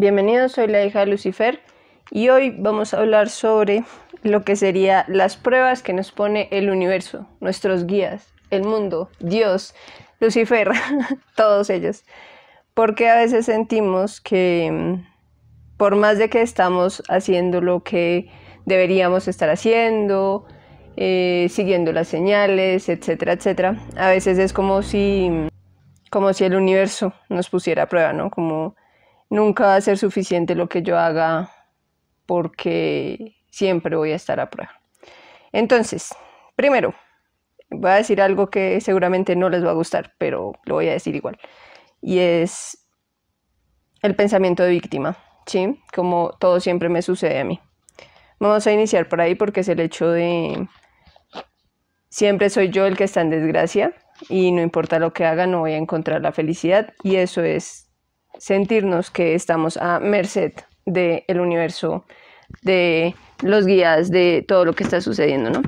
Bienvenidos, soy la hija de Lucifer y hoy vamos a hablar sobre lo que serían las pruebas que nos pone el universo, nuestros guías, el mundo, Dios, Lucifer, todos ellos. Porque a veces sentimos que mm, por más de que estamos haciendo lo que deberíamos estar haciendo, eh, siguiendo las señales, etcétera, etcétera, a veces es como si, mm, como si el universo nos pusiera a prueba, ¿no? Como Nunca va a ser suficiente lo que yo haga porque siempre voy a estar a prueba. Entonces, primero, voy a decir algo que seguramente no les va a gustar, pero lo voy a decir igual. Y es el pensamiento de víctima, ¿sí? Como todo siempre me sucede a mí. Vamos a iniciar por ahí porque es el hecho de siempre soy yo el que está en desgracia y no importa lo que haga no voy a encontrar la felicidad y eso es sentirnos que estamos a merced del universo, de los guías, de todo lo que está sucediendo, ¿no?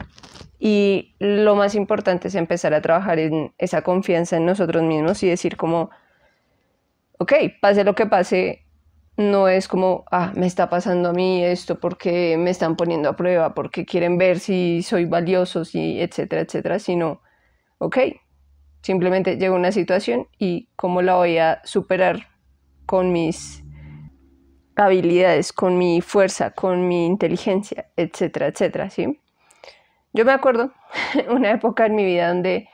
Y lo más importante es empezar a trabajar en esa confianza en nosotros mismos y decir como, ok, pase lo que pase, no es como, ah, me está pasando a mí esto porque me están poniendo a prueba, porque quieren ver si soy valioso, si, etcétera, etcétera, sino, ok, simplemente llega una situación y cómo la voy a superar con mis habilidades, con mi fuerza, con mi inteligencia, etcétera, etcétera, ¿sí? Yo me acuerdo una época en mi vida donde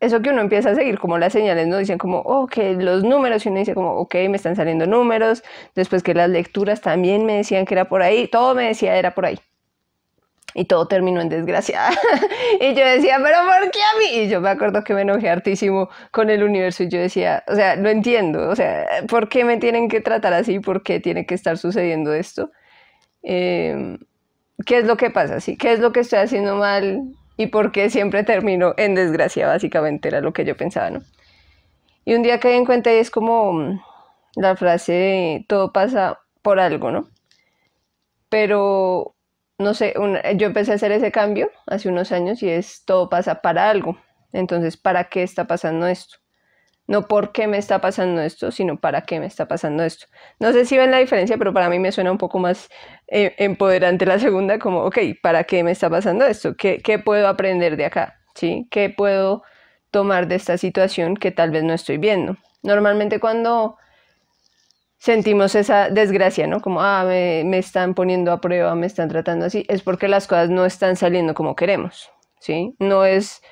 eso que uno empieza a seguir, como las señales, ¿no? Dicen como, oh, que los números, y uno dice como, ok, me están saliendo números, después que las lecturas también me decían que era por ahí, todo me decía era por ahí y todo terminó en desgracia. y yo decía, pero ¿por qué a mí? Y yo me acuerdo que me enojé hartísimo con el universo y yo decía, o sea, no entiendo, o sea, ¿por qué me tienen que tratar así? ¿Por qué tiene que estar sucediendo esto? Em, ¿Qué es lo que pasa? ¿Sí? ¿Qué es lo que estoy haciendo mal? ¿Y por qué siempre termino en desgracia? Básicamente era lo que yo pensaba, ¿no? Y un día caí en cuenta y es como mm, la frase todo pasa por algo, ¿no? Pero no sé, eh, yo empecé a hacer ese cambio hace unos años y es todo pasa para algo. Entonces, ¿para qué está pasando esto? No por qué me está pasando esto, sino para qué me está pasando esto. No sé si ven la diferencia, pero para mí me suena un poco más eh, empoderante la segunda, como, ok, ¿para qué me está pasando esto? ¿Qué, puedo aprender de acá? ¿Sí? ¿Qué puedo tomar de esta situación que tal vez no estoy viendo? Normalmente cuando sentimos esa desgracia, ¿no? Como, ah, me, están poniendo a prueba, me están tratando así, es porque las cosas no están saliendo como queremos, ¿sí? No es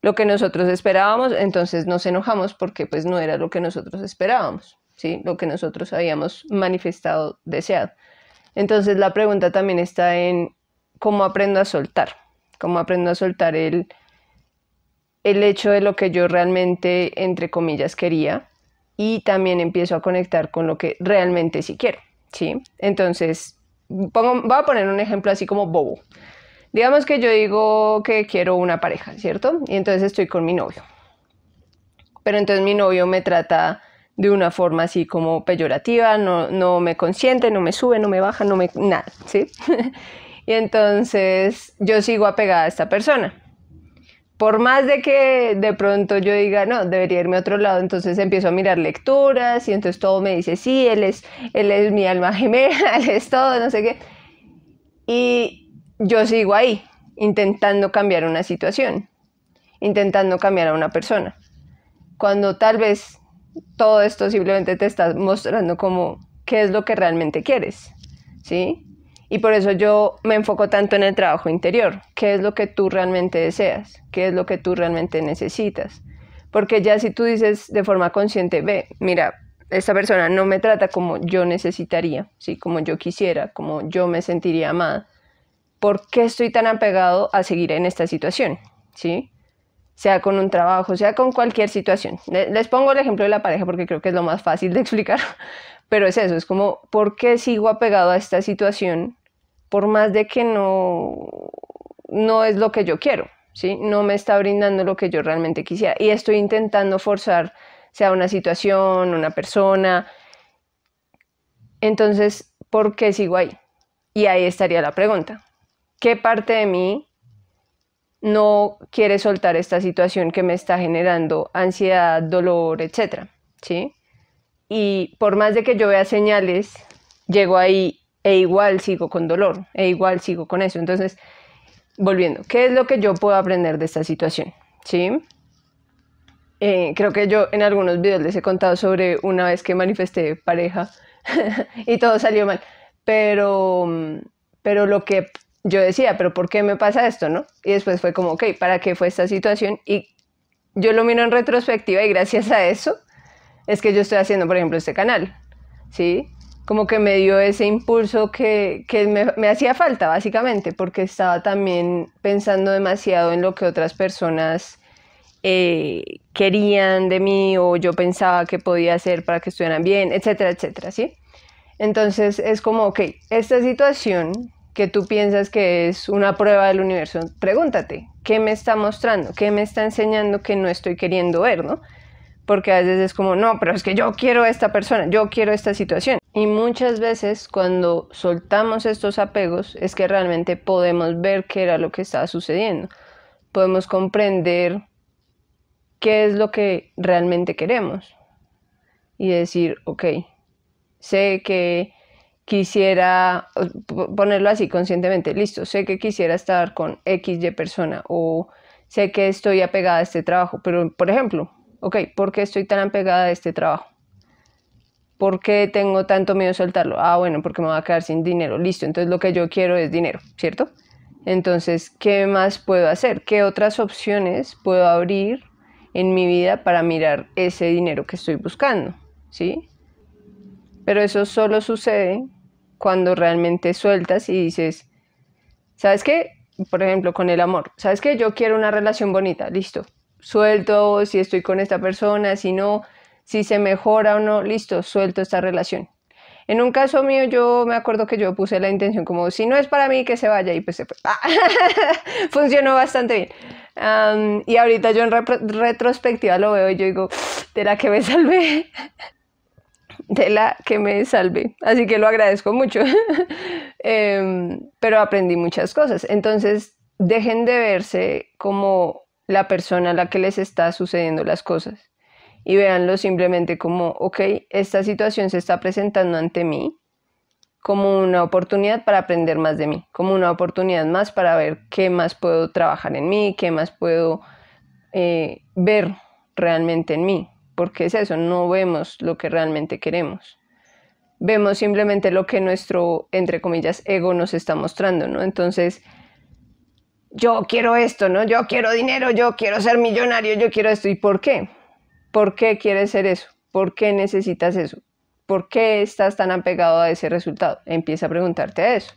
lo que nosotros esperábamos, entonces nos enojamos porque pues no era lo que nosotros esperábamos, ¿sí? Lo que nosotros habíamos manifestado, deseado. Entonces la pregunta también está en cómo aprendo a soltar, cómo aprendo a soltar el, el hecho de lo que yo realmente, entre comillas, quería, y también empiezo a conectar con lo que realmente sí quiero, ¿sí? Entonces, voy a poner un ejemplo así como bobo. Digamos que yo digo que quiero una pareja, ¿cierto? Y entonces estoy con mi novio. Pero entonces mi novio me trata de una forma así como peyorativa, no, me consiente, no me sube, no me baja, no me... nada, ¿sí? y entonces yo sigo apegada a esta persona por más de que de pronto yo diga, no, debería irme a otro lado, entonces empiezo a mirar lecturas y entonces todo me dice, sí, él es, él es mi alma gemela, él es todo, no sé qué. Y yo sigo ahí, intentando cambiar una situación, intentando cambiar a una persona, cuando tal vez todo esto simplemente te está mostrando como qué es lo que realmente quieres, ¿sí? Y por eso yo me enfoco tanto en el trabajo interior. ¿Qué es lo que tú realmente deseas? ¿Qué es lo que tú realmente necesitas? Porque ya si tú dices de forma consciente, ve, mira, esta persona no me trata como yo necesitaría, ¿sí? como yo quisiera, como yo me sentiría amada. ¿Por qué estoy tan apegado a seguir en esta situación? ¿Sí? Sea con un trabajo, sea con cualquier situación. Les pongo el ejemplo de la pareja porque creo que es lo más fácil de explicar, pero es eso, es como, ¿por qué sigo apegado a esta situación por más de que no, no es lo que yo quiero, ¿sí? No me está brindando lo que yo realmente quisiera. Y estoy intentando forzar, sea una situación, una persona. Entonces, ¿por qué sigo ahí? Y ahí estaría la pregunta. ¿Qué parte de mí no quiere soltar esta situación que me está generando ansiedad, dolor, etcétera? ¿Sí? Y por más de que yo vea señales, llego ahí e igual sigo con dolor, e igual sigo con eso. Entonces, volviendo, ¿qué es lo que yo puedo aprender de esta situación? ¿Sí? Eh, creo que yo en algunos videos les he contado sobre una vez que manifesté pareja y todo salió mal, pero, pero lo que yo decía, pero ¿por qué me pasa esto? ¿no? Y después fue como, ok, ¿para qué fue esta situación? Y yo lo miro en retrospectiva y gracias a eso es que yo estoy haciendo, por ejemplo, este canal, ¿sí? como que me dio ese impulso que, me, hacía falta, básicamente, porque estaba también pensando demasiado en lo que otras personas eh, querían de mí o yo pensaba que podía hacer para que estuvieran bien, etcétera, etcétera, ¿sí? Entonces es como, ok, esta situación que tú piensas que es una prueba del universo, pregúntate, ¿qué me está mostrando? ¿Qué me está enseñando que no estoy queriendo ver, no? Porque a veces es como, no, pero es que yo quiero a esta persona, yo quiero esta situación. Y muchas veces cuando soltamos estos apegos es que realmente podemos ver qué era lo que estaba sucediendo. Podemos comprender qué es lo que realmente queremos. Y decir, ok, sé que quisiera, ponerlo así conscientemente, listo, sé que quisiera estar con XY persona o sé que estoy apegada a este trabajo, pero por ejemplo, ok, ¿por qué estoy tan apegada a este trabajo? ¿Por qué tengo tanto miedo a soltarlo? Ah, bueno, porque me va a quedar sin dinero. Listo, entonces lo que yo quiero es dinero, ¿cierto? Entonces, ¿qué más puedo hacer? ¿Qué otras opciones puedo abrir en mi vida para mirar ese dinero que estoy buscando? ¿Sí? Pero eso solo sucede cuando realmente sueltas y dices, ¿sabes qué? Por ejemplo, con el amor, ¿sabes qué? Yo quiero una relación bonita, listo. Suelto si estoy con esta persona, si no, si se mejora o no, listo, suelto esta relación. En un caso mío, yo me acuerdo que yo puse la intención como, si no es para mí, que se vaya y pues se fue. Ah, funcionó bastante bien. y ahorita yo en retrospectiva lo veo y yo digo, de la que me salvé, de la que me salvé. Así que lo agradezco mucho. Em, pero aprendí muchas cosas. Entonces, dejen de verse como la persona a la que les está sucediendo las cosas y véanlo simplemente como, ok, esta situación se está presentando ante mí como una oportunidad para aprender más de mí, como una oportunidad más para ver qué más puedo trabajar en mí, qué más puedo eh, ver realmente en mí, porque es eso, no vemos lo que realmente queremos. Vemos simplemente lo que nuestro, entre comillas, ego nos está mostrando, ¿no? Entonces, yo quiero esto, ¿no? Yo quiero dinero, yo quiero ser millonario, yo quiero esto. ¿Y por qué? ¿Por qué quieres ser eso? ¿Por qué necesitas eso? ¿Por qué estás tan apegado a ese resultado? Empieza a preguntarte eso.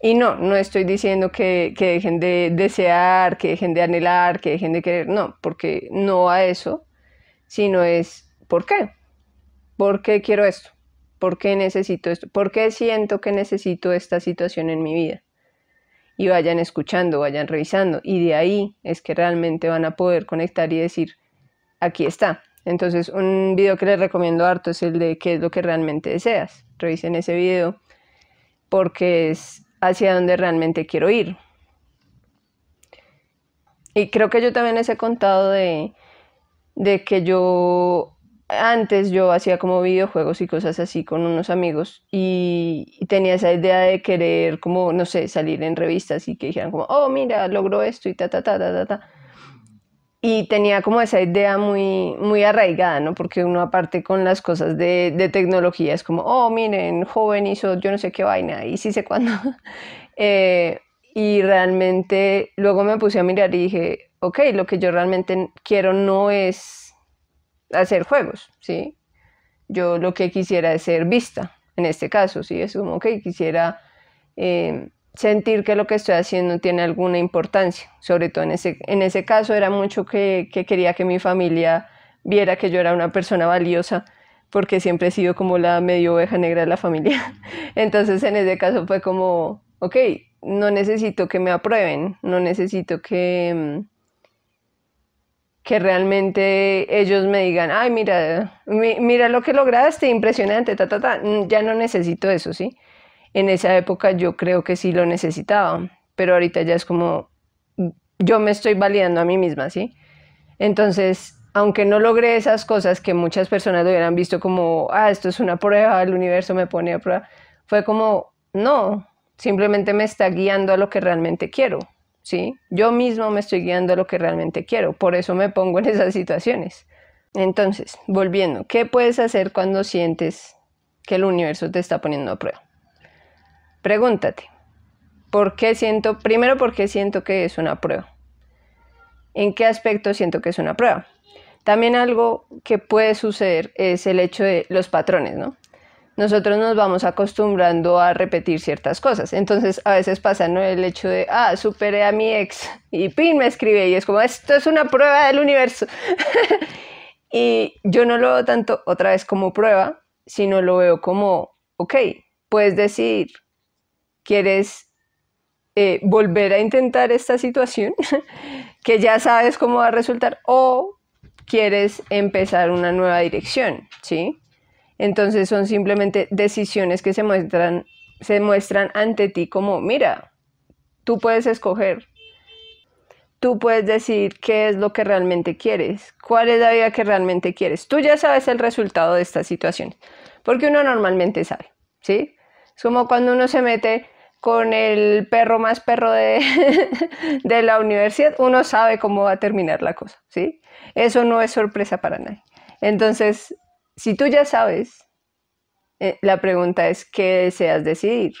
Y no, no estoy diciendo que, que, dejen de desear, que dejen de anhelar, que dejen de querer, no, porque no a eso, sino es ¿por qué? ¿Por qué quiero esto? ¿Por qué necesito esto? ¿Por qué siento que necesito esta situación en mi vida? Y vayan escuchando, vayan revisando, y de ahí es que realmente van a poder conectar y decir, aquí está. Entonces, un video que les recomiendo harto es el de qué es lo que realmente deseas. Revisen ese video porque es hacia donde realmente quiero ir. Y creo que yo también les he contado de, de que yo antes yo hacía como videojuegos y cosas así con unos amigos y, tenía esa idea de querer como, no sé, salir en revistas y que dijeran como, oh, mira, logro esto y ta, ta, ta, ta, ta, ta y tenía como esa idea muy, muy arraigada, ¿no? Porque uno aparte con las cosas de, de tecnología es como, oh, miren, joven hizo yo no sé qué vaina y sí sé cuándo. Eh, y realmente luego me puse a mirar y dije, ok, lo que yo realmente quiero no es hacer juegos, ¿sí? Yo lo que quisiera es ser vista, en este caso, ¿sí? Es como que quisiera em, sentir que lo que estoy haciendo tiene alguna importancia, sobre todo en ese, en ese caso era mucho que, quería que mi familia viera que yo era una persona valiosa, porque siempre he sido como la medio oveja negra de la familia. Entonces en ese caso fue como, ok, no necesito que me aprueben, no necesito que, mm, que realmente ellos me digan, ay, mira, mira lo que lograste, impresionante, ta, ta, ta. Mm, ya no necesito eso, ¿sí? en esa época yo creo que sí lo necesitaba, pero ahorita ya es como yo me estoy validando a mí misma, ¿sí? Entonces, aunque no logré esas cosas que muchas personas hubieran visto como, ah, esto es una prueba, el universo me pone a prueba, fue como, no, simplemente me está guiando a lo que realmente quiero, ¿sí? Yo mismo me estoy guiando a lo que realmente quiero, por eso me pongo en esas situaciones. Entonces, volviendo, ¿qué puedes hacer cuando sientes que el universo te está poniendo a prueba? Pregúntate, ¿por qué siento, primero, por qué siento que es una prueba? ¿En qué aspecto siento que es una prueba? También algo que puede suceder es el hecho de los patrones, ¿no? Nosotros nos vamos acostumbrando a repetir ciertas cosas. Entonces, a veces pasa, ¿no? El hecho de, ah, superé a mi ex y pin me escribe y es como, esto es una prueba del universo. y yo no lo veo tanto otra vez como prueba, sino lo veo como, ok, puedes decir quieres eh, volver a intentar esta situación que ya sabes cómo va a resultar o quieres empezar una nueva dirección, ¿sí? Entonces son simplemente decisiones que se muestran, se muestran ante ti como, mira, tú puedes escoger, tú puedes decidir qué es lo que realmente quieres, cuál es la vida que realmente quieres. Tú ya sabes el resultado de esta situación, porque uno normalmente sabe, ¿sí? Es como cuando uno se mete con el perro más perro de, la universidad, uno sabe cómo va a terminar la cosa, ¿sí? Eso no es sorpresa para nadie. Entonces, si tú ya sabes, eh, la pregunta es, ¿qué deseas decidir?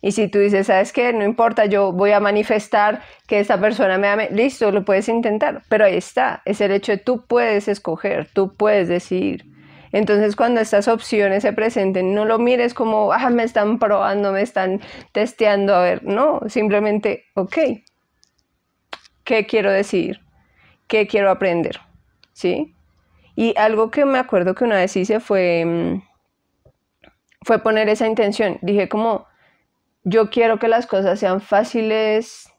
Y si tú dices, ¿sabes qué? No importa, yo voy a manifestar que esta persona me ame, listo, lo puedes intentar, pero ahí está, es el hecho de tú puedes escoger, tú puedes decidir. Entonces, cuando estas opciones se presenten, no lo mires como, ah, me están probando, me están testeando, a ver, no, simplemente, ok, ¿qué quiero decir? ¿Qué quiero aprender? ¿Sí? Y algo que me acuerdo que una vez hice fue, mm, fue poner esa intención. Dije como, yo quiero que las cosas sean fáciles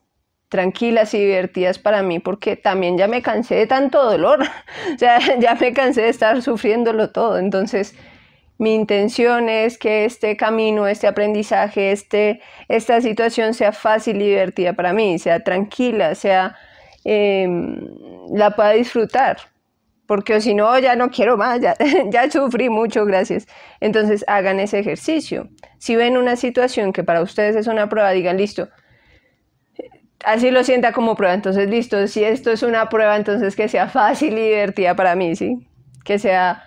tranquilas y divertidas para mí porque también ya me cansé de tanto dolor, o sea, ya me cansé de estar sufriéndolo todo. Entonces, mi intención es que este camino, este aprendizaje, este, esta situación sea fácil y divertida para mí, sea tranquila, sea em, la pueda disfrutar, porque si no, ya no quiero más, ya, ya sufrí mucho, gracias. Entonces, hagan ese ejercicio. Si ven una situación que para ustedes es una prueba, digan, listo, así lo sienta como prueba. Entonces, listo, si esto es una prueba, entonces que sea fácil y divertida para mí, ¿sí? Que sea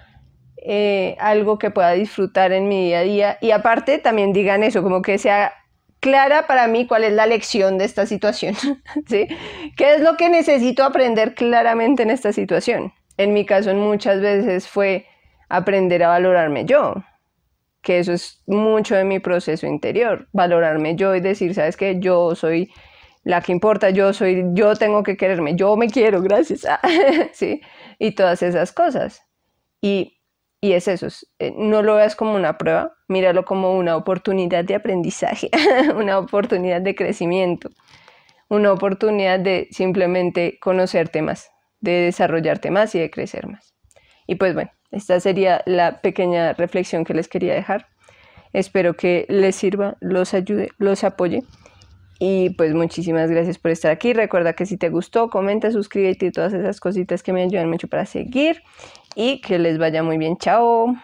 eh, algo que pueda disfrutar en mi día a día. Y aparte, también digan eso, como que sea clara para mí cuál es la lección de esta situación, ¿sí? ¿Qué es lo que necesito aprender claramente en esta situación? En mi caso, muchas veces fue aprender a valorarme yo, que eso es mucho de mi proceso interior, valorarme yo y decir, sabes qué? yo soy la que importa, yo soy, yo tengo que quererme, yo me quiero, gracias, ah, ¿sí? Y todas esas cosas. Y, y es eso, eh, no lo veas como una prueba, míralo como una oportunidad de aprendizaje, una oportunidad de crecimiento, una oportunidad de simplemente conocerte más, de desarrollarte más y de crecer más. Y pues bueno, esta sería la pequeña reflexión que les quería dejar. Espero que les sirva, los ayude, los apoye. Y pues muchísimas gracias por estar aquí. Recuerda que si te gustó, comenta, suscríbete y todas esas cositas que me ayudan mucho para seguir. Y que les vaya muy bien. Chao.